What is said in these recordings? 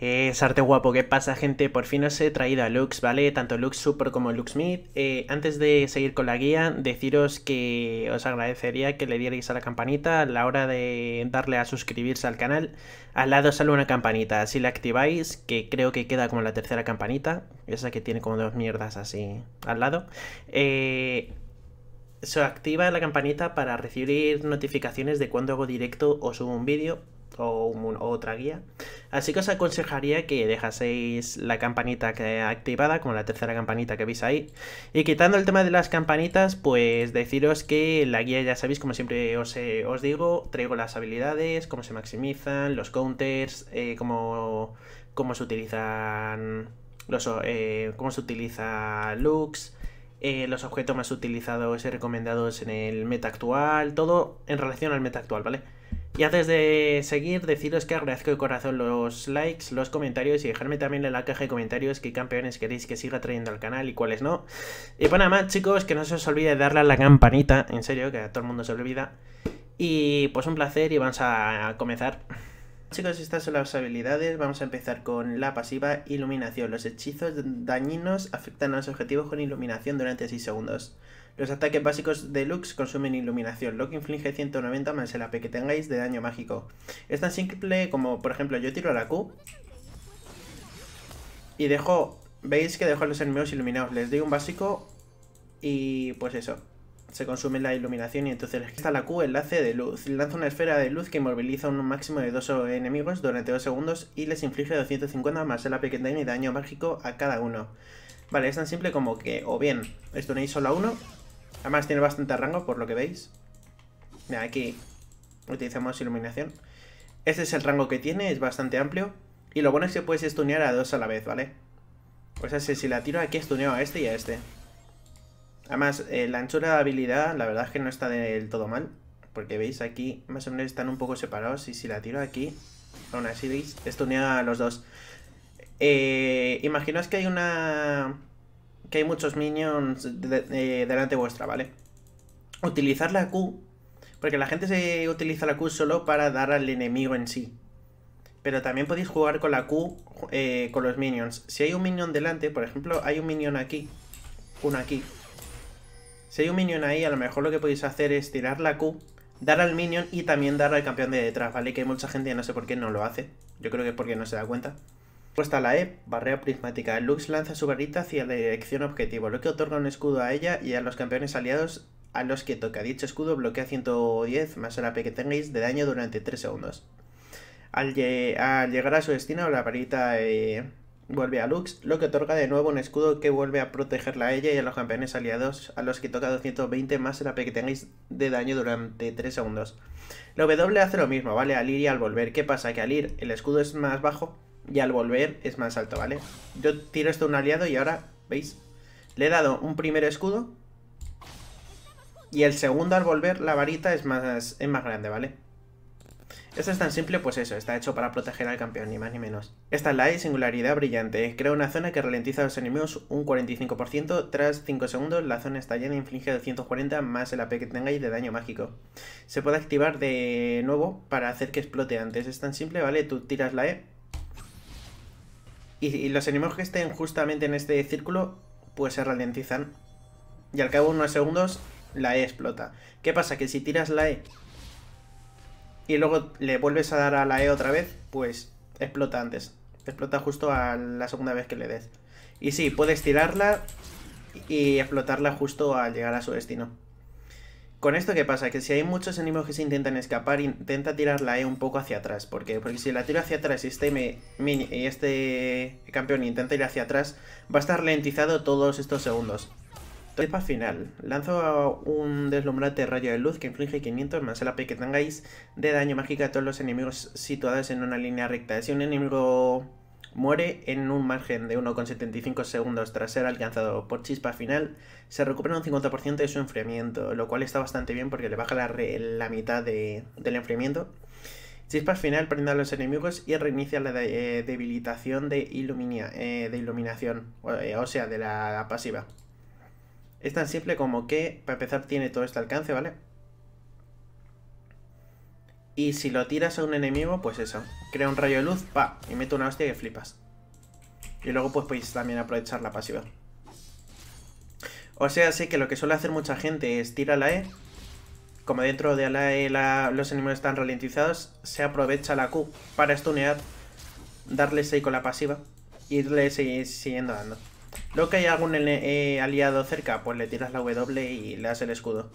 Es arte guapo, ¿qué pasa gente? Por fin os he traído a Lux, ¿vale? Tanto Lux Super como Lux Mid. Eh, antes de seguir con la guía, deciros que os agradecería que le dierais a la campanita a la hora de darle a suscribirse al canal. Al lado sale una campanita, si la activáis, que creo que queda como la tercera campanita, esa que tiene como dos mierdas así al lado. Eh, se activa la campanita para recibir notificaciones de cuando hago directo o subo un vídeo o otra guía. Así que os aconsejaría que dejaseis la campanita activada, como la tercera campanita que veis ahí. Y quitando el tema de las campanitas, pues deciros que la guía ya sabéis, como siempre os, eh, digo, traigo las habilidades, cómo se maximizan, los counters, eh, cómo, se utilizan los, eh, cómo se utiliza Lux, los objetos más utilizados y recomendados en el meta actual, todo en relación al meta actual, ¿vale? Y antes de seguir, deciros que agradezco de corazón los likes, los comentarios y dejarme también en la caja de comentarios qué campeones queréis que siga trayendo al canal y cuáles no. Y bueno, más chicos, que no se os olvide darle a la campanita, en serio, que a todo el mundo se olvida. Y pues un placer y vamos a comenzar. Chicos, estas son las habilidades. Vamos a empezar con la pasiva iluminación. Los hechizos dañinos afectan a los objetivos con iluminación durante 6 segundos. Los ataques básicos de Lux consumen iluminación, lo que inflige 190 más el AP que tengáis de daño mágico. Es tan simple como, por ejemplo, yo tiro a la Q y dejo, veis que dejo a los enemigos iluminados, les doy un básico y pues eso, se consume la iluminación y entonces está la Q enlace de luz. Lanza una esfera de luz que inmoviliza un máximo de dos enemigos durante dos segundos y les inflige 250 más el AP que tenga y daño mágico a cada uno. Vale, es tan simple como que o bien es solo a uno Además tiene bastante rango, por lo que veis. Mira, aquí utilizamos iluminación. Este es el rango que tiene, es bastante amplio. Y lo bueno es que puedes estunear a dos a la vez, ¿vale? O pues sea, si la tiro aquí estuneo a este y a este. Además, eh, la anchura de habilidad, la verdad es que no está del todo mal. Porque veis, aquí más o menos están un poco separados. Y si la tiro aquí, aún así veis, estunea a los dos. Eh, imaginaos que hay una que hay muchos minions delante vuestra, ¿vale? Utilizar la Q, porque la gente se utiliza la Q solo para dar al enemigo en sí. Pero también podéis jugar con la Q eh, con los minions. Si hay un minion delante, por ejemplo, hay un minion aquí, uno aquí. Si hay un minion ahí, a lo mejor lo que podéis hacer es tirar la Q, dar al minion y también dar al campeón de detrás, ¿vale? Que hay mucha gente ya no sé por qué no lo hace. Yo creo que es porque no se da cuenta. Puesta la E, barrera prismática, Lux lanza su varita hacia la dirección objetivo, lo que otorga un escudo a ella y a los campeones aliados a los que toca. Dicho escudo bloquea 110 más el AP que tengáis de daño durante 3 segundos. Al, llegar a su destino, la varita eh, vuelve a Lux, lo que otorga de nuevo un escudo que vuelve a protegerla a ella y a los campeones aliados a los que toca 220 más el AP que tengáis de daño durante 3 segundos. Lo W hace lo mismo, ¿vale? Al ir y al volver. ¿Qué pasa? Que al ir el escudo es más bajo y al volver es más alto, ¿vale? Yo tiro esto a un aliado y ahora, ¿veis? Le he dado un primer escudo y el segundo al volver la varita es más, más grande, ¿vale? Esto es tan simple, pues eso, está hecho para proteger al campeón, ni más ni menos. Esta es la E, singularidad brillante. Crea una zona que ralentiza a los enemigos un 45%. Tras 5 segundos, la zona está llena e inflige 240 más el AP que y de daño mágico. Se puede activar de nuevo para hacer que explote antes. Es tan simple, ¿vale? Tú tiras la E, y, los enemigos que estén justamente en este círculo, pues se ralentizan. Y al cabo de unos segundos, la E explota. ¿Qué pasa? Que si tiras la E y luego le vuelves a dar a la E otra vez, pues explota antes. Explota justo a la segunda vez que le des. Y sí, puedes tirarla y explotarla justo al llegar a su destino. Con esto, ¿qué pasa? Que si hay muchos enemigos que se intentan escapar, intenta tirar la E un poco hacia atrás. ¿Por Porque si la tiro hacia atrás y este, este campeón intenta ir hacia atrás, va a estar ralentizado todos estos segundos. Tripa final. Lanzo un deslumbrante rayo de luz que inflige 500 más el AP que tengáis de daño mágico a todos los enemigos situados en una línea recta. Si un enemigo Muere en un margen de 1,75 segundos tras ser alcanzado por chispa final. Se recupera un 50% de su enfriamiento, lo cual está bastante bien porque le baja la, mitad del enfriamiento. Chispa final prende a los enemigos y reinicia la eh, debilitación de, iluminia eh, de iluminación, o, eh, sea, de la pasiva. Es tan simple como que, para empezar, tiene todo este alcance, ¿vale? Y si lo tiras a un enemigo, pues eso. Crea un rayo de luz, pa, y mete una hostia que flipas. Y luego pues podéis también aprovechar la pasiva. O sea, sí que lo que suele hacer mucha gente es tirar la E. Como dentro de la E los enemigos están ralentizados, se aprovecha la Q para stunear, darle 6 con la pasiva y irle siguiendo dando. Luego que hay algún eh, aliado cerca, pues le tiras la W y le das el escudo.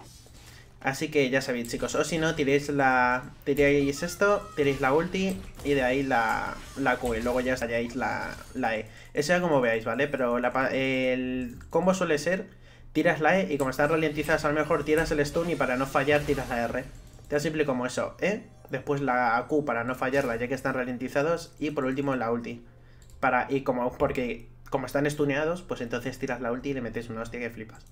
Así que ya sabéis, chicos. O si no, tiréis la. Tiréis esto, tiréis la ulti y de ahí la, Q. Y luego ya estalláis la, la E. Eso como veáis, ¿vale? Pero el combo suele ser: tiras la E y como están ralentizadas, a lo mejor tiras el stun y para no fallar tiras la R. Tan simple como eso, ¿eh? Después la Q para no fallarla ya que están ralentizados. Y por último la ulti. Para, y como porque como están estuneados, pues entonces tiras la ulti y le metes una hostia que flipas.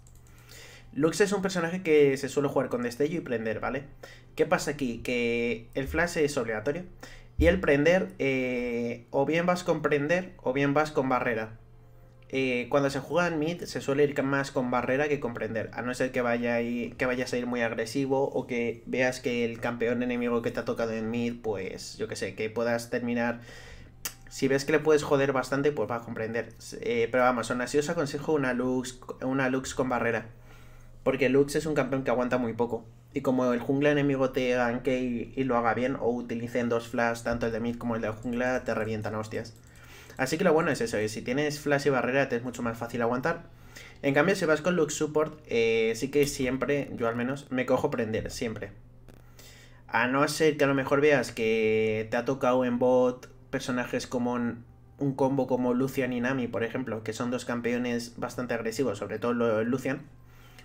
Lux es un personaje que se suele jugar con destello y prender, ¿vale? ¿Qué pasa aquí? Que el flash es obligatorio. Y el prender, eh, o bien vas con prender, o bien vas con barrera. Eh, cuando se juega en mid se suele ir más con barrera que con prender, a no ser que, vaya que vayas a ir muy agresivo o que veas que el campeón enemigo que te ha tocado en mid, pues yo que sé, que puedas terminar... Si ves que le puedes joder bastante, pues vas a comprender. Eh, pero vamos, son así os aconsejo una Lux, una Lux con barrera. Porque Lux es un campeón que aguanta muy poco. Y como el jungla enemigo te ganke y, lo haga bien, o utilicen dos flash, tanto el de mid como el de jungla, te revientan hostias. Así que lo bueno es eso, si tienes flash y barrera te es mucho más fácil aguantar. En cambio, si vas con Lux Support, eh, sí que siempre, yo al menos, me cojo prender, siempre. A no ser que a lo mejor veas que te ha tocado en bot personajes como un, un combo como Lucian y Nami, por ejemplo, que son dos campeones bastante agresivos, sobre todo Lucian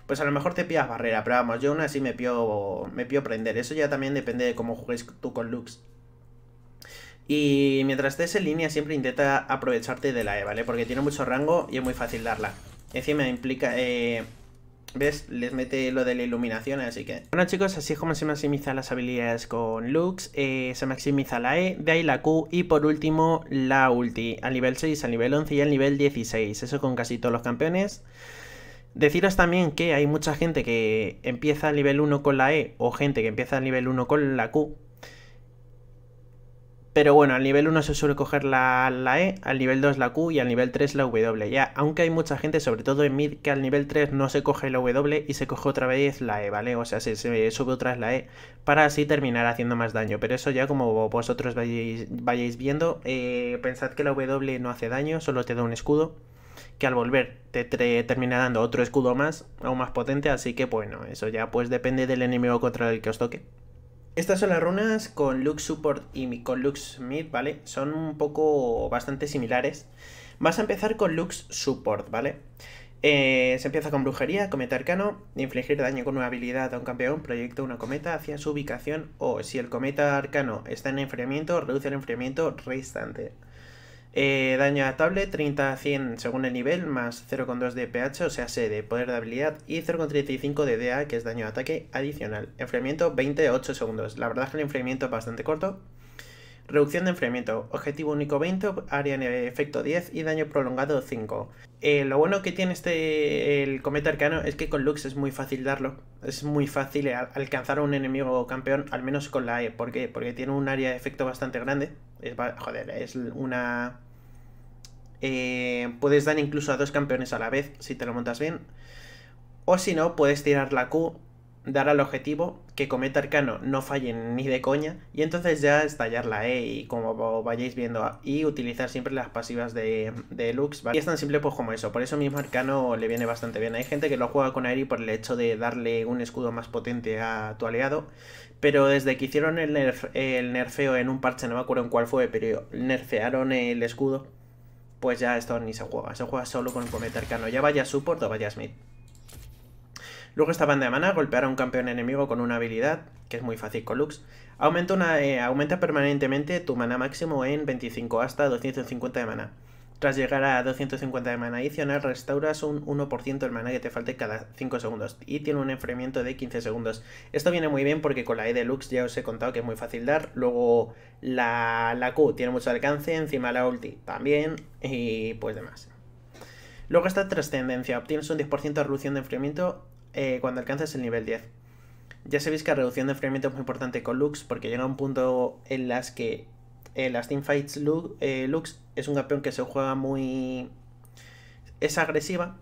pues a lo mejor te pillas barrera, pero vamos, yo aún así me pio, me pio prender. Eso ya también depende de cómo juegues tú con Lux. Y mientras estés en línea siempre intenta aprovecharte de la E, ¿vale? Porque tiene mucho rango y es muy fácil darla. Encima implica... Eh, ¿Ves? Les mete lo de la iluminación, así que... Bueno chicos, así es como se maximizan las habilidades con Lux, eh, se maximiza la E, de ahí la Q y por último la ulti, al nivel 6, al nivel 11 y al nivel 16, eso con casi todos los campeones. Deciros también que hay mucha gente que empieza al nivel 1 con la E o gente que empieza al nivel 1 con la Q. Pero bueno, al nivel 1 se suele coger la, E, al nivel 2 la Q y al nivel 3 la W. Ya, aunque hay mucha gente, sobre todo en mid, que al nivel 3 no se coge la W y se coge otra vez la E, ¿vale? O sea, se, sube otra vez la E para así terminar haciendo más daño. Pero eso ya como vosotros vayáis, vayáis viendo, eh, pensad que la W no hace daño, solo te da un escudo que al volver te, termina dando otro escudo más, aún más potente, así que bueno, eso ya pues depende del enemigo contra el que os toque. Estas son las runas con Lux Support y con Lux Mid, ¿vale? Son un poco bastante similares. Vas a empezar con Lux Support, ¿vale? Eh, se empieza con brujería, cometa arcano, infligir daño con una habilidad a un campeón, proyecta una cometa hacia su ubicación o si el cometa arcano está en enfriamiento, reduce el enfriamiento restante. Eh, daño daño tablet 30 a 100 según el nivel, más 0,2 de pH, o sea, se de poder de habilidad, y 0,35 de DA, que es daño de ataque adicional. Enfriamiento 28 segundos. La verdad es que el enfriamiento es bastante corto. Reducción de enfriamiento, objetivo único 20, área de efecto 10 y daño prolongado 5. Eh, lo bueno que tiene este el cometa arcano es que con Lux es muy fácil darlo. Es muy fácil alcanzar a un enemigo campeón, al menos con la E. ¿Por qué? Porque tiene un área de efecto bastante grande. Es, eh, joder, es una... Eh, puedes dar incluso a dos campeones a la vez si te lo montas bien. O si no, puedes tirar la Q, dar al objetivo, que cometa arcano no falle ni de coña, y entonces ya estallar la E y como vayáis viendo, y utilizar siempre las pasivas de, Lux, ¿vale? Y es tan simple pues, como eso, por eso mismo arcano le viene bastante bien. Hay gente que lo juega con Airi por el hecho de darle un escudo más potente a tu aliado, pero desde que hicieron el, nerfeo en un parche, no me acuerdo en cuál fue, pero nerfearon el escudo, pues ya esto ni se juega. Se juega solo con el cometa arcano ya vaya support o vaya smith. Luego esta banda de mana golpear a un campeón enemigo con una habilidad, que es muy fácil con Lux. Aumenta, eh, aumenta permanentemente tu mana máximo en 25 hasta 250 de mana. Tras llegar a 250 de mana adicional, restauras un 1% del mana que te falte cada 5 segundos y tiene un enfriamiento de 15 segundos. Esto viene muy bien porque con la E de Lux ya os he contado que es muy fácil dar. Luego la, Q tiene mucho alcance, encima la ulti también y pues demás. Luego está Trascendencia, obtienes un 10% de reducción de enfriamiento eh, cuando alcanzas el nivel 10. Ya sabéis que la reducción de enfriamiento es muy importante con Lux porque llega a un punto en las que eh, las teamfights Lux, eh, Lux es un campeón que se juega muy... es agresiva,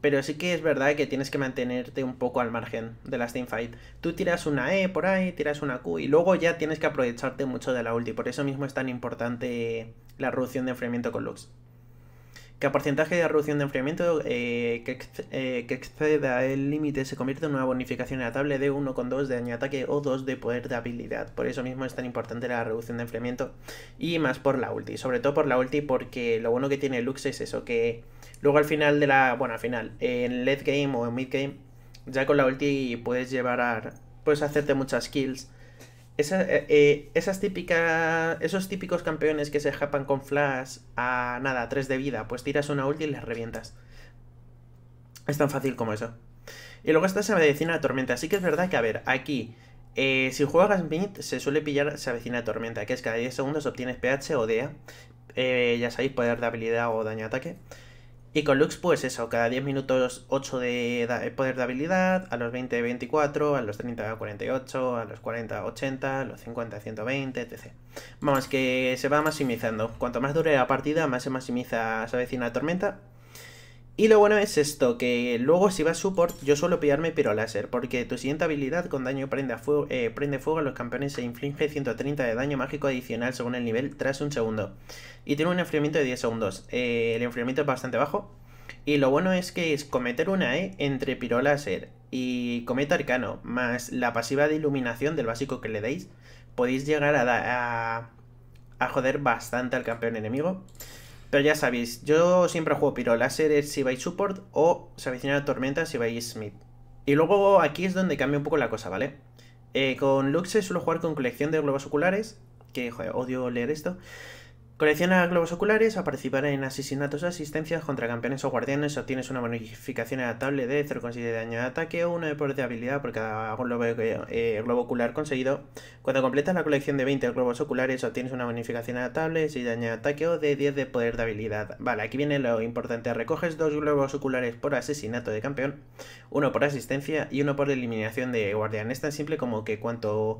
pero sí que es verdad que tienes que mantenerte un poco al margen de las fights Tú tiras una E por ahí, tiras una Q y luego ya tienes que aprovecharte mucho de la ulti. Por eso mismo es tan importante la reducción de enfriamiento con Lux que porcentaje de reducción de enfriamiento eh, eh, que, exceda el límite se convierte en una bonificación la tabla de 1,2 de daño de ataque o 2 de poder de habilidad. Por eso mismo es tan importante la reducción de enfriamiento y más por la ulti, sobre todo por la ulti porque lo bueno que tiene Lux es eso, que luego al final de la... bueno, al final, en late game o en mid game, ya con la ulti puedes llevar a... puedes hacerte muchas kills eh, eh, esas típicas, esos típicos campeones que se japan con flash a nada, 3 de vida, pues tiras una ulti y las revientas. Es tan fácil como eso. Y luego está se medicina de tormenta. Así que es verdad que, a ver, aquí, eh, si juegas mid, se suele pillar se avecina de tormenta, que es cada 10 segundos obtienes PH o DEA. ya sabéis, poder de habilidad o daño de ataque. Y con Lux, pues eso, cada 10 minutos 8 de eh, poder de habilidad, a los 20 24, a los 30 48, a los 40 80, a los 50 120, etc. Vamos, que se va maximizando. Cuanto más dure la partida, más se maximiza esa vecina tormenta. Y lo bueno es esto, que luego si vas support, yo suelo pillarme piro láser, porque tu siguiente habilidad con daño prende, fuego, eh, prende fuego a los campeones e inflige 130 de daño mágico adicional según el nivel tras un segundo y tiene un enfriamiento de 10 segundos. Eh, el enfriamiento es bastante bajo. Y lo bueno es que es cometer una E entre ser y cometa arcano, más la pasiva de iluminación del básico que le deis, podéis llegar a, a, a joder bastante al campeón enemigo. Pero ya sabéis, yo siempre juego Pirolaser si vais support o la Tormenta si vais smith Y luego aquí es donde cambia un poco la cosa, ¿vale? Eh, con Luxe suelo jugar con colección de globos oculares, que joder, odio leer esto. Colecciona globos oculares a participar en asesinatos o asistencias contra campeones o guardianes. Obtienes una bonificación adaptable de 0,6 de daño de ataque o 1 de poder de habilidad por cada eh, globo, ocular conseguido. Cuando completas la colección de 20 globos oculares, obtienes una bonificación adaptable de 6 de daño de ataque o de 10 de poder de habilidad. Vale, aquí viene lo importante. Recoges dos globos oculares por asesinato de campeón, uno por asistencia y uno por eliminación de guardián. Es tan simple como que cuanto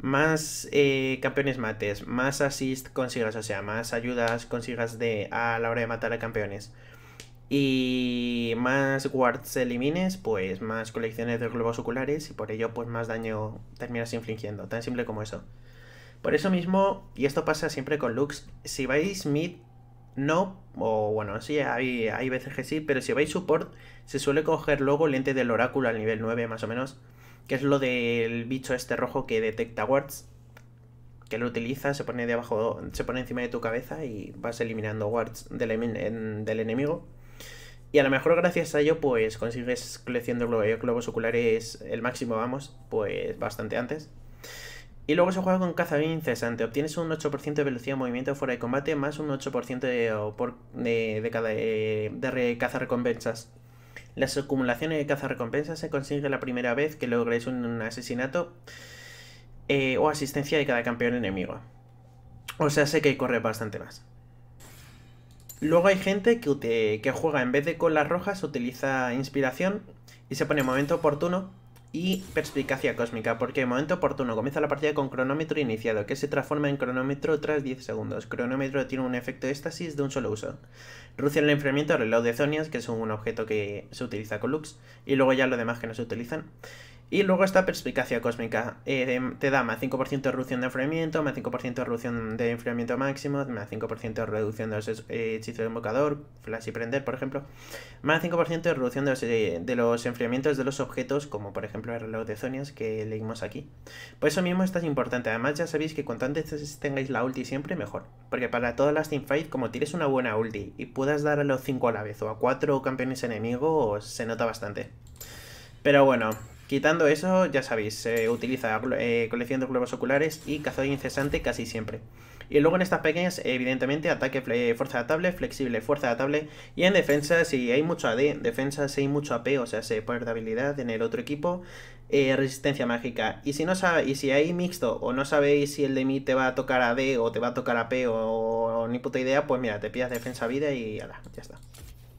más eh, campeones mates, más assist consigas, o sea, más ayudas consigas de, a la hora de matar a campeones y más wards elimines, pues más colecciones de globos oculares y por ello pues más daño terminas infligiendo, tan simple como eso. Por eso mismo, y esto pasa siempre con Lux, si vais mid, no, o bueno, sí, hay, hay veces que sí, pero si vais support, se suele coger luego lente del oráculo al nivel 9 más o menos, que es lo del bicho este rojo que detecta wards que lo utiliza, se pone debajo, se pone encima de tu cabeza y vas eliminando wards del, enemigo. Y a lo mejor gracias a ello, pues consigues creciendo eh, globos oculares el máximo, vamos, pues bastante antes. Y luego se juega con caza incesante. Obtienes un 8% de velocidad de movimiento fuera de combate, más un 8% de, de, cada, eh, caza recompensas. Las acumulaciones de caza recompensa se consiguen la primera vez que logréis un, asesinato eh, o asistencia de cada campeón enemigo. O sea, sé que corre bastante más. Luego hay gente que, que juega en vez de con las rojas, utiliza inspiración y se pone en momento oportuno y perspicacia cósmica, porque en momento oportuno comienza la partida con cronómetro iniciado, que se transforma en cronómetro tras 10 segundos. Cronómetro tiene un efecto de éxtasis de un solo uso. Rucia el enfriamiento, reloj de Zonias, que es un objeto que se utiliza con Lux, y luego ya lo demás que no se utilizan. Y luego esta perspicacia cósmica eh, te da más 5% de reducción de enfriamiento, más 5% de reducción de enfriamiento máximo, más 5% de reducción de los eh, hechizos de invocador, flash y prender, por ejemplo, más 5% de reducción eh, de los, enfriamientos de los objetos, como por ejemplo el reloj de Zonias que leímos aquí. Por pues eso mismo esto es importante, además ya sabéis que cuanto antes tengáis la ulti siempre mejor, porque para todas las teamfights como tienes una buena ulti y puedas dar a los 5 a la vez o a 4 campeones enemigos, se nota bastante. Pero bueno, Quitando eso, ya sabéis, se utiliza eh, colección de globos oculares y cazador incesante casi siempre. Y luego en estas pequeñas, evidentemente, ataque, fuerza adaptable, flexible, fuerza adaptable. Y en defensa, si hay mucho AD, defensa si hay mucho AP, o sea, se puede de habilidad en el otro equipo, eh, resistencia mágica. Y si no sabe, y si hay mixto, o no sabéis si el de mí te va a tocar AD o te va a tocar AP o, o ni puta idea, pues mira, te pidas defensa vida y ya está.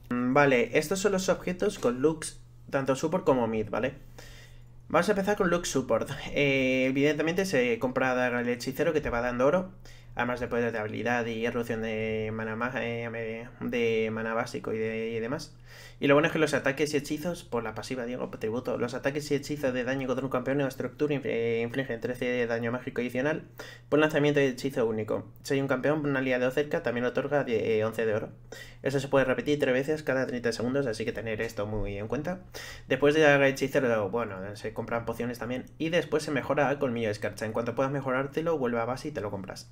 Mm, vale, estos son los objetos con looks tanto support como mid, ¿vale? vale Vamos a empezar con Lux Support. Eh, evidentemente se compra el hechicero que te va dando oro. Además de poder de habilidad y reducción de mana, eh, de mana básico y, de, y demás. Y lo bueno es que los ataques y hechizos, por la pasiva Diego tributo, los ataques y hechizos de daño contra un campeón o estructura infligen 13 de daño mágico adicional por lanzamiento de hechizo único. soy un campeón, un aliado cerca, también otorga 11 eh, de oro. Eso se puede repetir tres veces cada 30 segundos, así que tener esto muy en cuenta. Después de haga hechizo, bueno, se compran pociones también. Y después se mejora el colmillo de escarcha. En cuanto puedas mejorártelo, vuelve a base y te lo compras.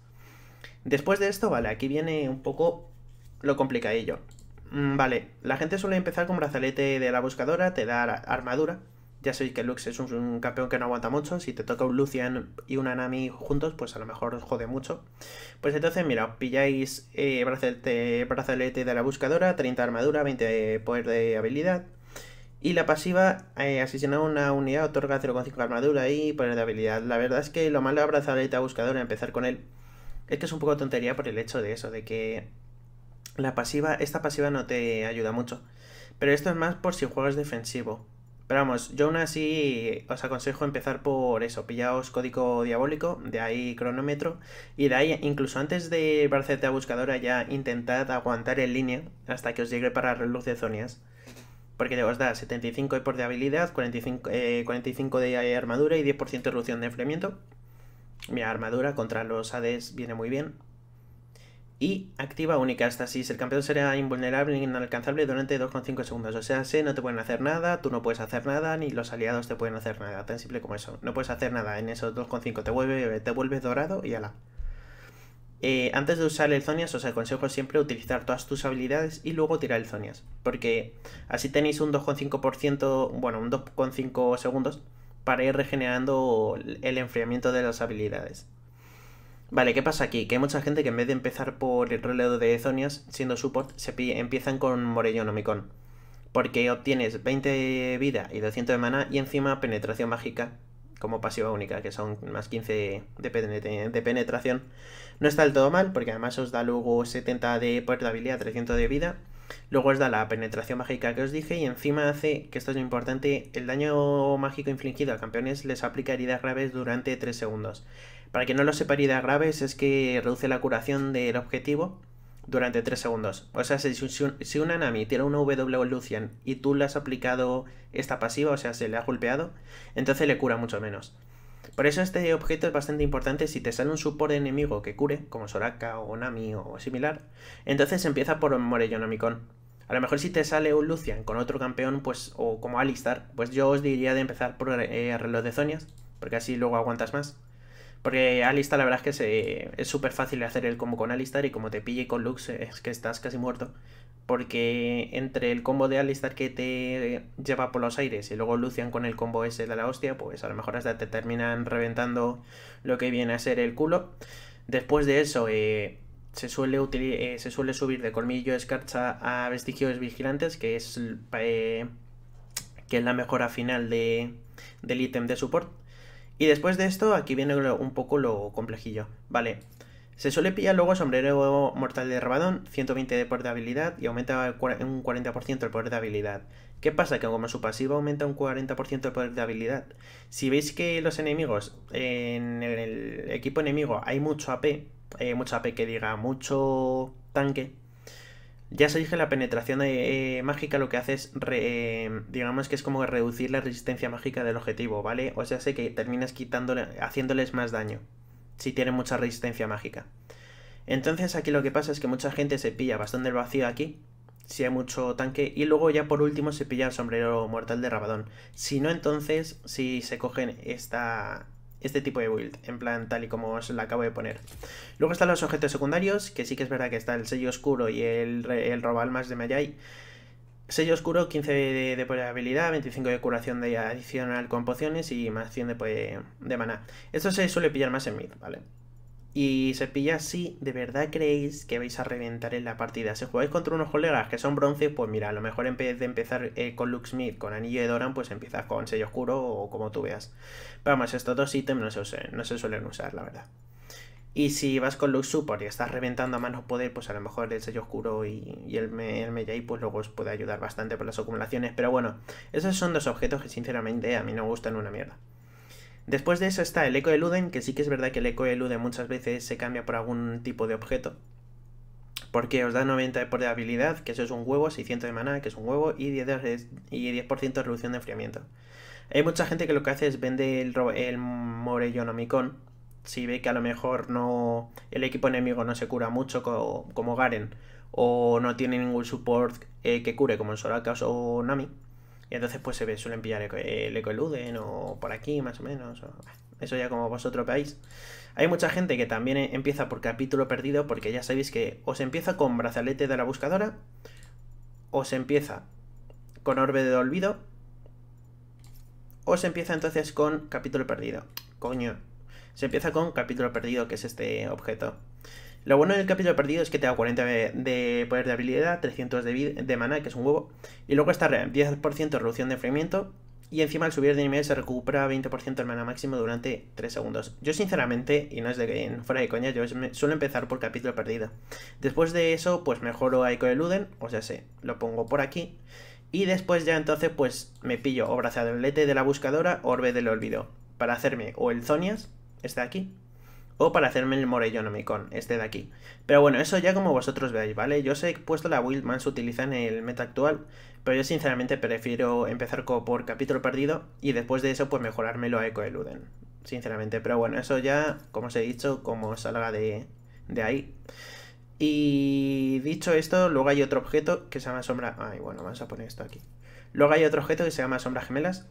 Después de esto, vale, aquí viene un poco lo complicadillo. Mm, vale, la gente suele empezar con brazalete de la buscadora, te da armadura. Ya sabéis que Lux es un, campeón que no aguanta mucho. Si te toca un Lucian y una Nami juntos, pues a lo mejor os jode mucho. Pues entonces, mira, pilláis eh, brazalete, de la buscadora, 30 armadura, 20 poder de habilidad. Y la pasiva, eh, asesinar una unidad, otorga 0,5 armadura y poder de habilidad. La verdad es que lo malo de brazalete a buscadora, empezar con él, es que es un poco tontería por el hecho de eso, de que la pasiva, esta pasiva no te ayuda mucho. Pero esto es más por si juegas defensivo. Pero vamos, yo aún así os aconsejo empezar por eso, pillaos código diabólico, de ahí cronómetro, y de ahí incluso antes de Barcete a buscadora ya intentad aguantar en línea hasta que os llegue para Reluz de zonias. Porque os da 75 de por de habilidad, 45, 45 eh, de armadura y 10% de reducción de enfriamiento. Mi armadura contra los Hades viene muy bien. Y activa única estasis, El campeón será invulnerable e inalcanzable durante 2,5 segundos. O sea, si no te pueden hacer nada, tú no puedes hacer nada, ni los aliados te pueden hacer nada. Tan simple como eso. No puedes hacer nada en esos 2,5. Te vuelves te vuelves dorado y ala. Eh, antes de usar el Zonias os aconsejo siempre utilizar todas tus habilidades y luego tirar el Zonias. Porque así tenéis un 2,5%, bueno, un 2,5 segundos para ir regenerando el enfriamiento de las habilidades. Vale, ¿qué pasa aquí? Que hay mucha gente que en vez de empezar por el relevo de Ethonias siendo support, se empiezan con Morellonomicon. Porque obtienes 20 vida y 200 de mana y encima penetración mágica como pasiva única, que son más 15 de, penetración. No está del todo mal, porque además os da luego 70 de portabilidad, 300 de vida. Luego os da la penetración mágica que os dije y encima hace, que esto es lo importante, el daño mágico infligido a campeones les aplica heridas graves durante 3 segundos. Para que no lo sepa, heridas graves es que reduce la curación del objetivo durante 3 segundos. O sea, si, una Nami tiene una W Lucian y tú le has aplicado esta pasiva, o sea, se le ha golpeado, entonces le cura mucho menos. Por eso este objeto es bastante importante si te sale un support enemigo que cure, como Soraka o Nami o similar, entonces empieza por Morellonomicon. A lo mejor si te sale un Lucian con otro campeón, pues, o como Alistar, pues yo os diría de empezar por eh, el reloj de zonias, porque así luego aguantas más. Porque Alistar la verdad es que es súper fácil hacer el combo con Alistar y como te pille con Lux es que estás casi muerto. Porque entre el combo de Alistar que te lleva por los aires y luego Lucian con el combo ese de la hostia, pues a lo mejor hasta te terminan reventando lo que viene a ser el culo. Después de eso, eh, se, suele eh, se suele subir de colmillo escarcha a vestigios vigilantes, que es, eh, que es la mejora final del ítem de support y después de esto, aquí viene un poco lo complejillo. Vale. Se suele pillar luego sombrero mortal de Rabadón, 120 de poder de habilidad y aumenta un 40% el poder de habilidad. ¿Qué pasa? Que como su pasivo aumenta un 40% el poder de habilidad. Si veis que los enemigos, en el equipo enemigo hay mucho AP, eh, mucho AP que diga, mucho tanque, ya sabéis dije, la penetración eh, eh, mágica lo que hace es, eh, digamos que es como reducir la resistencia mágica del objetivo, ¿vale? O sea, sé que terminas quitándole, haciéndoles más daño si tienen mucha resistencia mágica. Entonces aquí lo que pasa es que mucha gente se pilla bastante el vacío aquí, si hay mucho tanque, y luego ya por último se pilla el sombrero mortal de Rabadón. Si no, entonces, si se cogen esta, este tipo de build, en plan tal y como os la acabo de poner. Luego están los objetos secundarios, que sí que es verdad que está el sello oscuro y el, el más de Mayai. Sello oscuro, 15 de, de, habilidad, 25 de curación de adicional con pociones y más 100 de, de maná. Esto se suele pillar más en mid, ¿vale? Y se pilla si de verdad creéis que vais a reventar en la partida. Si jugáis contra unos colegas que son bronce, pues mira, a lo mejor en vez de empezar eh, con Lux Smith, con Anillo de Doran, pues empiezas con Sello Oscuro o como tú veas. Vamos, estos dos ítems no se, no se suelen usar, la verdad. Y si vas con Lux Support y estás reventando a manos poder, pues a lo mejor el sello oscuro y, el, me, pues luego os puede ayudar bastante por las acumulaciones. Pero bueno, esos son dos objetos que sinceramente a mí no gustan una mierda. Después de eso está el eco de Luden, que sí que es verdad que el eco de Luden muchas veces se cambia por algún tipo de objeto. Porque os da 90 de habilidad, que eso es un huevo, 600 de maná, que es un huevo, y 10%, de, y 10 reducción de enfriamiento. Hay mucha gente que lo que hace es vende el, el Morellonomicon. Si ve que a lo mejor no el equipo enemigo no se cura mucho como Garen, o no tiene ningún support eh, que cure como en Soraka o Nami, y entonces pues se suelen pillar eco, el o por aquí más o menos. Eso ya como vosotros veáis. Hay mucha gente que también empieza por capítulo perdido porque ya sabéis que os empieza con brazalete de la buscadora, o se empieza con orbe de olvido, o se empieza entonces con capítulo perdido. Coño. Se empieza con capítulo perdido, que es este objeto. Lo bueno del capítulo perdido es que te da 40 de poder de habilidad, 300 de, de mana, que es un huevo, y luego está 10% reducción de enfriamiento, y encima al subir de nivel se recupera 20% de mana máximo durante 3 segundos. Yo sinceramente, y no es de que fuera de coña, yo suelo empezar por capítulo perdido. Después de eso, pues mejoro a Eco de o sea, sé, lo pongo por aquí. Y después ya entonces, pues me pillo o Lete de la buscadora, orbe del olvido, para hacerme o el Zonias, está aquí, o para hacerme el Morellonomicon, este de aquí. Pero bueno, eso ya como vosotros veáis, ¿vale? Yo sé he puesto la build más utiliza en el meta actual, pero yo sinceramente prefiero empezar por capítulo perdido y después de eso pues mejorármelo a Eco Eluden, sinceramente. Pero bueno, eso ya, como os he dicho, como salga de, de ahí. Y dicho esto, luego hay otro objeto que se llama sombra... Ay, bueno, vamos a poner esto aquí. Luego hay otro objeto que se llama Sombra gemelas,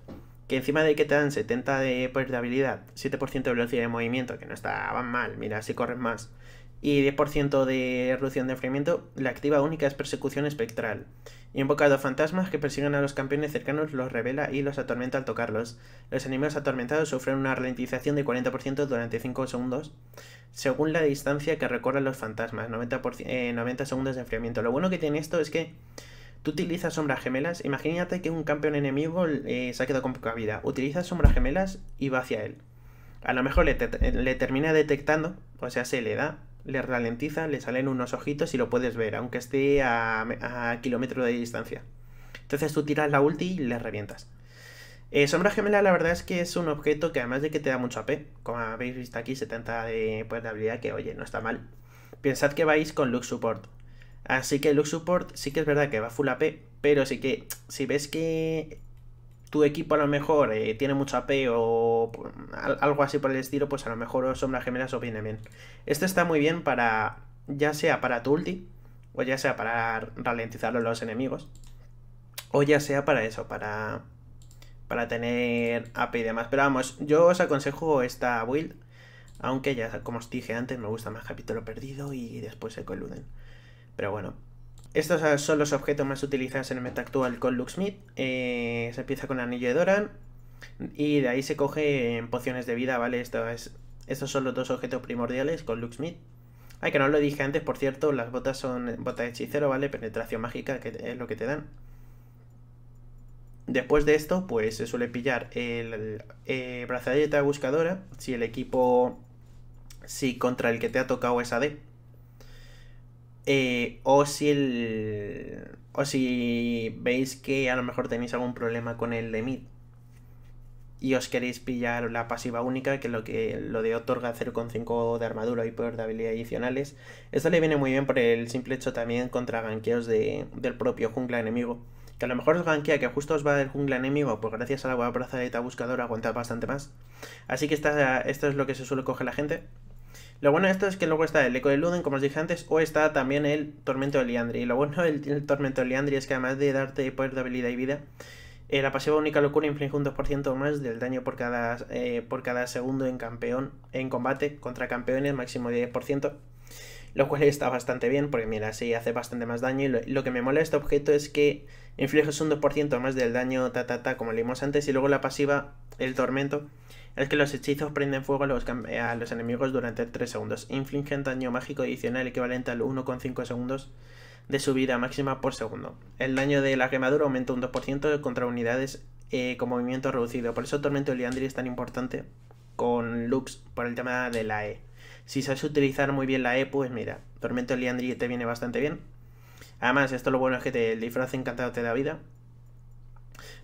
que encima de que te dan 70 de habilidad, 7% de velocidad de movimiento, que no está mal, mira, si corren más, y 10% de reducción de enfriamiento, la activa única es persecución espectral. Y invocado fantasmas que persiguen a los campeones cercanos, los revela y los atormenta al tocarlos. Los enemigos atormentados sufren una ralentización de 40% durante 5 segundos, según la distancia que recorren los fantasmas, 90, 90 eh, segundos de enfriamiento. Lo bueno que tiene esto es que Tú utilizas sombras gemelas. Imagínate que un campeón enemigo eh, se ha quedado con poca vida. Utiliza sombras gemelas y va hacia él. A lo mejor le, termina detectando, o sea, se le da, le ralentiza, le salen unos ojitos y lo puedes ver, aunque esté a, kilómetros kilómetro de distancia. Entonces tú tiras la ulti y le revientas. Eh, sombra gemela la verdad es que es un objeto que además de que te da mucho AP, como habéis visto aquí 70 de, de habilidad que oye, no está mal. Pensad que vais con Lux Support, Así que Lux Support sí que es verdad que va full AP, pero sí que si ves que tu equipo a lo mejor eh, tiene mucho AP o algo así por el estilo, pues a lo mejor Sombra Gemelas o viene bien. Esto está muy bien para, ya sea para tu ulti, o ya sea para ralentizar a los enemigos, o ya sea para eso, para, para tener AP y demás. Pero vamos, yo os aconsejo esta build, aunque ya como os dije antes, me gusta más Capítulo Perdido y después se coluden. Pero bueno, estos son los objetos más utilizados en el meta actual con Luke Smith. Eh, se empieza con el anillo de Doran. Y de ahí se coge en pociones de vida, ¿vale? estos son los dos objetos primordiales con Smith. Ay, que no lo dije antes, por cierto, las botas son botas de hechicero, ¿vale? Penetración mágica, que es lo que te dan. Después de esto, pues se suele pillar el, eh, brazalete de buscadora, si el equipo, si contra el que te ha tocado es AD, eh, o si el. O si veis que a lo mejor tenéis algún problema con el de mid. Y os queréis pillar la pasiva única, que es lo que lo de otorga 0,5 de armadura y poder de habilidad adicionales. Esto le viene muy bien por el simple hecho también contra ganqueos del propio jungla enemigo. Que a lo mejor os ganquea que justo os va del jungla enemigo, pues gracias a la de brazaleta buscadora aguantad bastante más. Así que esto es lo que se suele coger la gente. Lo bueno de esto es que luego está el Eco de Luden, como os dije antes, o está también el Tormento de Liandri. Y lo bueno del el Tormento de Liandri es que además de darte poder de habilidad y vida, eh, la pasiva única locura inflige un 2% más del daño por cada, eh, por cada segundo en campeón en combate contra campeones, máximo 10%. Lo cual está bastante bien, porque mira, sí hace bastante más daño. Y lo, que me mola de este objeto es que inflige un 2% más del daño ta ta ta, como leímos antes, y luego la pasiva, el tormento, es que los hechizos prenden fuego a los, enemigos durante 3 segundos, infligen daño mágico adicional equivalente al 1,5 segundos de su vida máxima por segundo. El daño de la quemadura aumenta un 2% contra unidades eh, con movimiento reducido. Por eso Tormento Liandri Liandry es tan importante con Lux por el tema de la E. Si sabes utilizar muy bien la E, pues mira, Tormento Liandri Liandry te viene bastante bien. Además, esto lo bueno es que te, el disfraz encantado te da vida.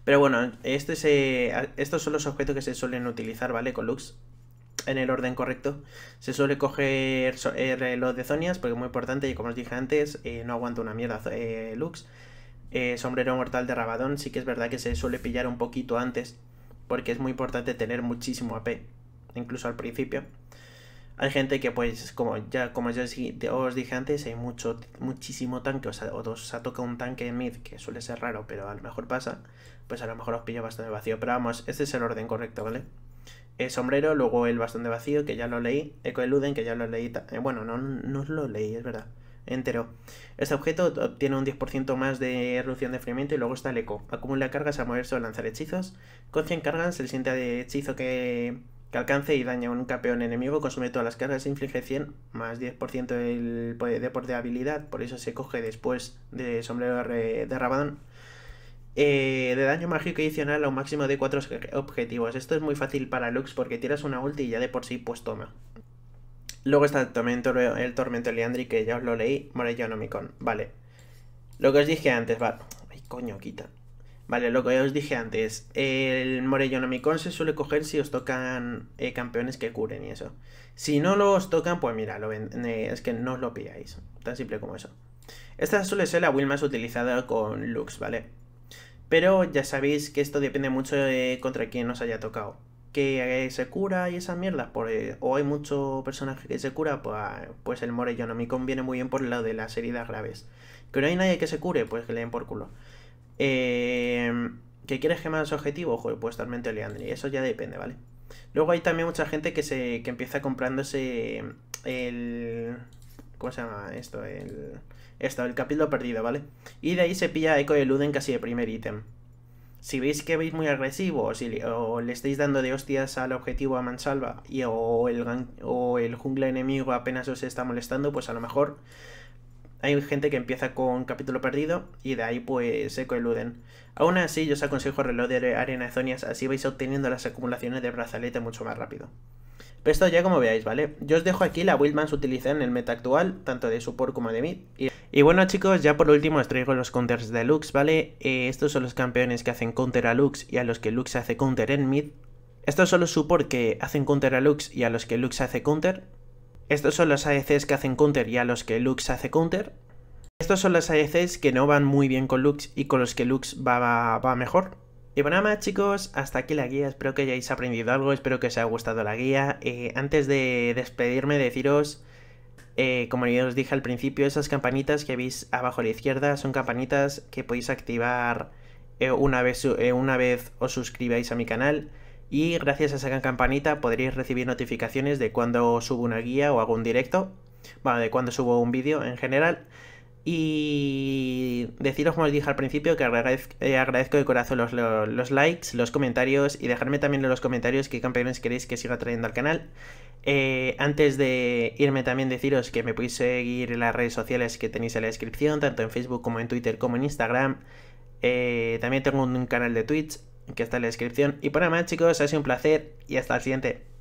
Pero bueno, este estos son los objetos que se suelen utilizar, ¿vale? Con Lux en el orden correcto. Se suele coger eh, los de Zonias, porque es muy importante, y como os dije antes, eh, no aguanta una mierda eh, Lux. sombrero mortal de Rabadón, sí que es verdad que se suele pillar un poquito antes, porque es muy importante tener muchísimo AP, incluso al principio. Hay gente que, pues, como ya como ya os dije antes, hay mucho, muchísimo tanque, o sea, os ha tocado un tanque en mid, que suele ser raro, pero a lo mejor pasa pues a lo mejor os pillo bastón de vacío. Pero vamos, este es el orden correcto, ¿vale? El eh, sombrero, luego el bastón de vacío, que ya lo leí. Eco Eluden, que ya lo leí. Eh, bueno, no, no lo leí, es verdad. Entero. Este objeto obtiene un 10% más de erupción de enfriamiento y luego está el eco. Acumula cargas a moverse o lanzar hechizos. Con 100 cargas, se el de hechizo que, que alcance y daña a un campeón enemigo consume todas las cargas e inflige 100 más 10% del poder de habilidad. Por eso se coge después de sombrero de, de Rabadón eh, de daño mágico adicional a un máximo de 4 objetivos. Esto es muy fácil para Lux porque tiras una ulti y ya de por sí pues toma. Luego está el tormento, el tormento Leandri, que ya os lo leí, Morellonomicon. Vale. Lo que os dije antes, va. Ay, coño, quita. Vale, lo que os dije antes. El Morellonomicon se suele coger si os tocan eh, campeones que curen y eso. Si no os tocan, pues mira, eh, es que no os lo pilláis. Tan simple como eso. Esta suele ser la Will más utilizada con Lux, ¿vale? Pero ya sabéis que esto depende mucho de contra quién nos haya tocado. Que se cura y esas mierdas, eh, o hay mucho personaje que se cura, pues, pues el Morellón no me conviene muy bien por el lado de las heridas graves. Que no hay nadie que se cure, pues que le den por culo. Eh, ¿Que quieres quemar su objetivo? pues totalmente Oleandri. Eso ya depende, ¿vale? Luego hay también mucha gente que se que empieza comprándose el, ¿Cómo se llama esto? El, esto, el capítulo perdido, ¿vale? Y de ahí se pilla eco eluden casi de primer ítem. Si veis que veis muy agresivo, o, si, le estáis dando de hostias al objetivo a mansalva, y, o, el, o el jungla enemigo apenas os está molestando, pues a lo mejor hay gente que empieza con capítulo perdido y de ahí pues eco eluden. Aún así, yo os aconsejo reloj de arena zonias, así vais obteniendo las acumulaciones de brazalete mucho más rápido. Pero esto ya como veáis, ¿vale? Yo os dejo aquí la build más utilizada en el meta actual, tanto de support como de mid. Y, bueno chicos, ya por último os traigo los counters de Lux, ¿vale? Eh, estos son los campeones que hacen counter a Lux y a los que Lux hace counter en mid. Estos son los support que hacen counter a Lux y a los que Lux hace counter. Estos son los ADCs e que hacen counter y a los que Lux hace counter. Estos son los ADCs e que no van muy bien con Lux y con los que Lux va, va, va mejor. Y bueno, nada más chicos, hasta aquí la guía, espero que hayáis aprendido algo, espero que os haya gustado la guía. Eh, antes de despedirme, deciros, eh, como ya os dije al principio, esas campanitas que veis abajo a la izquierda son campanitas que podéis activar eh, una, vez, una vez os suscribáis a mi canal. Y gracias a esa campanita podréis recibir notificaciones de cuando subo una guía o hago un directo, bueno, de cuando subo un vídeo en general. Y deciros, como os dije al principio, que eh, agradezco, de corazón los, likes, los comentarios y dejarme también en los comentarios qué campeones queréis que siga trayendo al canal. Eh, antes de irme también deciros que me podéis seguir en las redes sociales que tenéis en la descripción, tanto en Facebook como en Twitter como en Instagram. Eh, también tengo un, canal de Twitch que está en la descripción. Y por nada más chicos, ha sido un placer y hasta el siguiente.